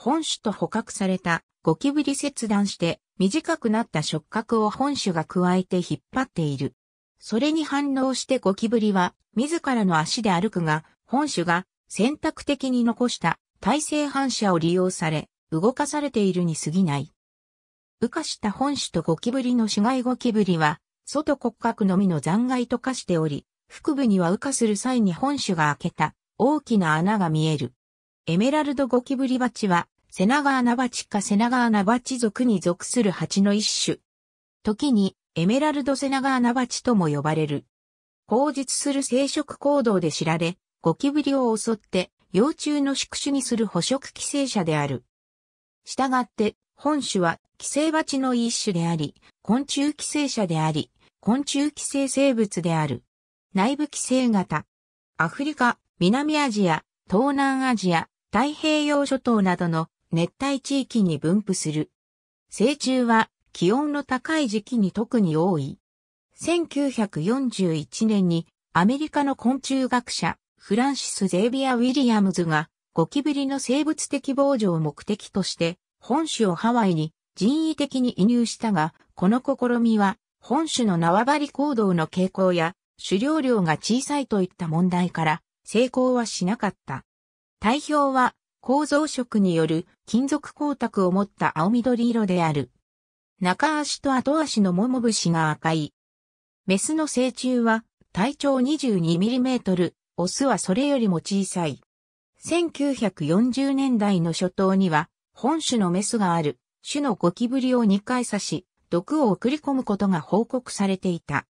本種と捕獲されたゴキブリ切断して短くなった触覚を本種が加えて引っ張っている。それに反応してゴキブリは自らの足で歩くが、本種が選択的に残した体制反射を利用され、動かされているに過ぎない。羽化した本種とゴキブリの死骸ゴキブリは、外骨格のみの残骸と化しており、腹部には羽化する際に本種が開けた大きな穴が見える。エメラルドゴキブリバチは、セナガアナバチかセナガアナバチ属に属する蜂の一種。時に、エメラルドセナガアナバチとも呼ばれる。口述する生殖行動で知られ、ゴキブリを襲って、幼虫の宿主にする捕食寄生者である。したがって、本種は寄生バチの一種であり、昆虫寄生者であり、昆虫寄生生物である。内部寄生型。アフリカ、南アジア、東南アジア、太平洋諸島などの熱帯地域に分布する。成虫は気温の高い時期に特に多い。1941年にアメリカの昆虫学者フランシス・ゼービア・ウィリアムズがゴキブリの生物的防除を目的として本種をハワイに人為的に移入したが、この試みは本種の縄張り行動の傾向や狩猟量が小さいといった問題から成功はしなかった。体表は構造色による金属光沢を持った青緑色である。中足と後足のもも節が赤い。メスの成虫は体長 22mm、オスはそれよりも小さい。1940年代の初頭には本種のメスがある種のゴキブリを2回刺し、毒を送り込むことが報告されていた。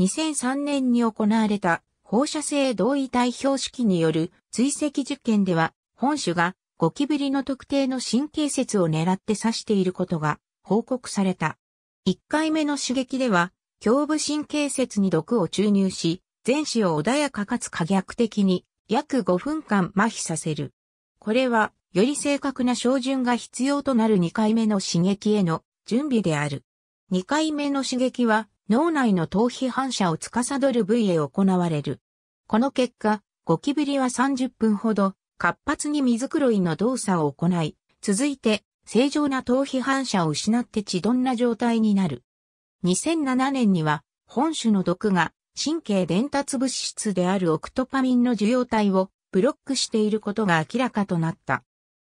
2003年に行われた放射性同位体標識による追跡受験では、本種がゴキブリの特定の神経節を狙って刺していることが報告された。1回目の刺激では、胸部神経節に毒を注入し、全身を穏やかかつ可逆的に約5分間麻痺させる。これは、より正確な照準が必要となる2回目の刺激への準備である。2回目の刺激は脳内の頭皮反射を司る部位へ行われる。この結果、ゴキブリは30分ほど活発に水黒いの動作を行い、続いて正常な頭皮反射を失って血どんな状態になる。2007年には本種の毒が神経伝達物質であるオクトパミンの受容体をブロックしていることが明らかとなった。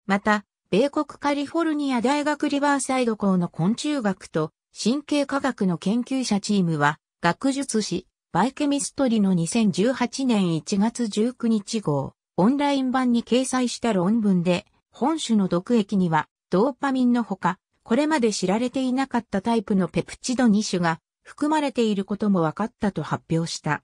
また、米国カリフォルニア大学リバーサイド校の昆虫学と神経科学の研究者チームは学術誌バイケミストリの2018年1月19日号、オンライン版に掲載した論文で、本種の毒液には、ドーパミンのほか、これまで知られていなかったタイプのペプチド2種が含まれていることも分かったと発表した。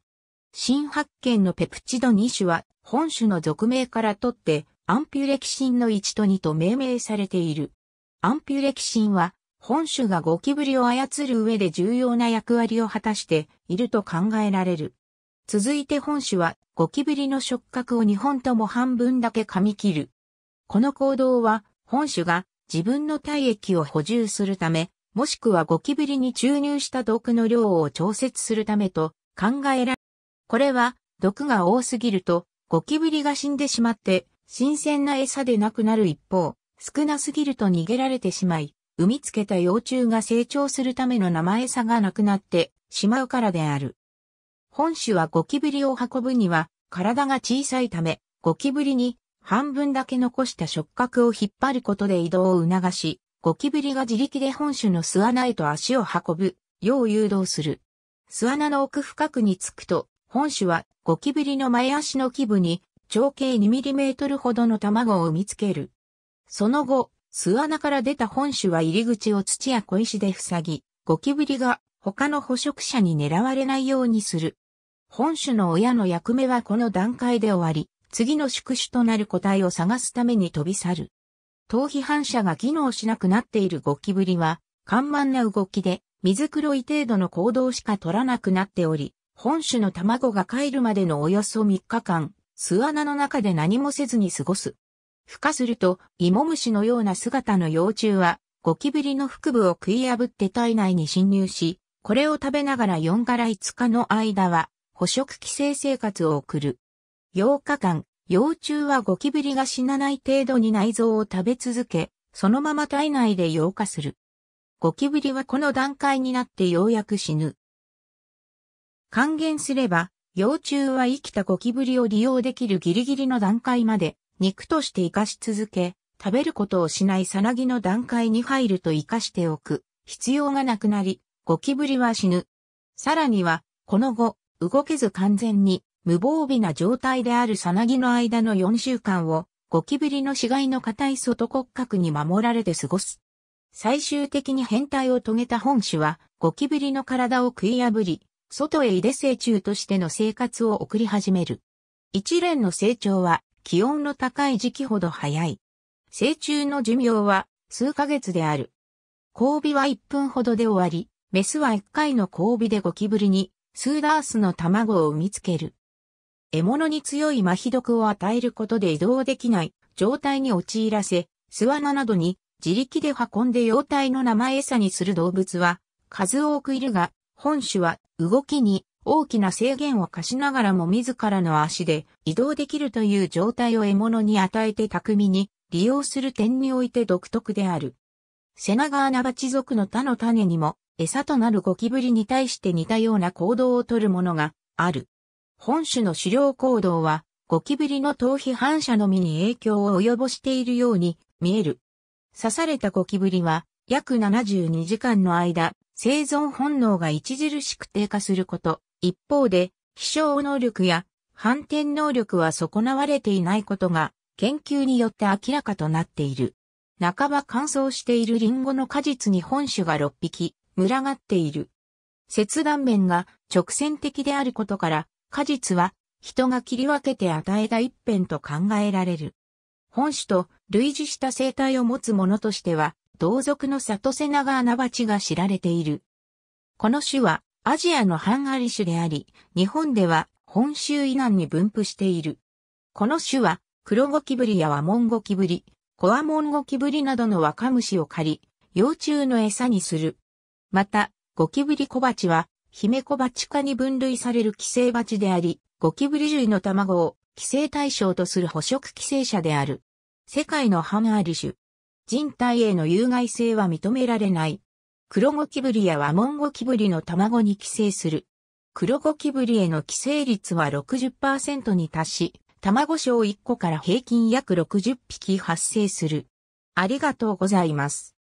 新発見のペプチド2種は本種の俗名からとってアンピュレキシンの1と2と命名されている。アンピュレキシンは本種がゴキブリを操る上で重要な役割を果たしていると考えられる。続いて本種はゴキブリの触覚を2本とも半分だけ噛み切る。この行動は本種が自分の体液を補充するため、もしくはゴキブリに注入した毒の量を調節するためと考えられる。これは毒が多すぎるとゴキブリが死んでしまって新鮮な餌でなくなる一方、少なすぎると逃げられてしまい、産みつけた幼虫が成長するための名前がなくなってしまうからである。本種はゴキブリを運ぶには体が小さいため、ゴキブリに半分だけ残した触覚を引っ張ることで移動を促し、ゴキブリが自力で本種の巣穴へと足を運ぶ、よう誘導する。巣穴の奥深くに着くと、本種はゴキブリの前足の基部に直径2トルほどの卵を産みつける。その後、巣穴から出た本種は入り口を土や小石で塞ぎ、ゴキブリが他の捕食者に狙われないようにする。本種の親の役目はこの段階で終わり、次の宿主となる個体を探すために飛び去る。逃避反射が機能しなくなっているゴキブリは、緩慢な動きで、水黒い程度の行動しか取らなくなっており、本種の卵が帰るまでのおよそ3日間、巣穴の中で何もせずに過ごす。孵化すると、芋虫のような姿の幼虫は、ゴキブリの腹部を食い破って体内に侵入し、これを食べながら4から5日の間は、捕食寄生生活を送る。8日間、幼虫はゴキブリが死なない程度に内臓を食べ続け、そのまま体内で溶化する。ゴキブリはこの段階になってようやく死ぬ。還元すれば、幼虫は生きたゴキブリを利用できるギリギリの段階まで肉として生かし続け、食べることをしないさなぎの段階に入ると生かしておく必要がなくなり、ゴキブリは死ぬ。さらには、この後、動けず完全に無防備な状態であるさなぎの間の4週間を、ゴキブリの死骸の硬い外骨格に守られて過ごす。最終的に変態を遂げた本種は、ゴキブリの体を食い破り、外へ入れ成虫としての生活を送り始める。一連の成長は、気温の高い時期ほど早い。成虫の寿命は数ヶ月である。交尾は1分ほどで終わり、メスは1回の交尾でゴキブリに数ダースの卵を産みつける。獲物に強い麻痺毒を与えることで移動できない状態に陥らせ、巣穴などに自力で運んで幼体の生餌にする動物は数多くいるが、本種は動きに大きな制限を課しながらも自らの足で移動できるという状態を獲物に与えて巧みに利用する点において独特である。セナガーナバチ族の他の種にも餌となるゴキブリに対して似たような行動をとるものがある。本種の狩猟行動はゴキブリの頭皮反射のみに影響を及ぼしているように見える。刺されたゴキブリは約72時間の間、生存本能が著しく低下すること、一方で、飛翔能力や反転能力は損なわれていないことが研究によって明らかとなっている。半ば乾燥しているリンゴの果実に本種が6匹、群がっている。切断面が直線的であることから、果実は人が切り分けて与えた一辺と考えられる。本種と類似した生態を持つものとしては、同族の里瀬長穴鉢が知られている。この種はアジアのハンガリ種であり、日本では本州以南に分布している。この種は、クロゴキブリやワモンゴキブリ、コアモンゴキブリなどの若虫を狩り、幼虫の餌にする。また、ゴキブリ小鉢は、ヒメコバチ科に分類される寄生鉢であり、ゴキブリ類の卵を寄生対象とする捕食寄生者である。世界のハンガリ種。人体への有害性は認められない。黒ゴキブリやワモンゴキブリの卵に寄生する。黒ゴキブリへの寄生率は60%に達し、卵小1個から平均約60匹発生する。ありがとうございます。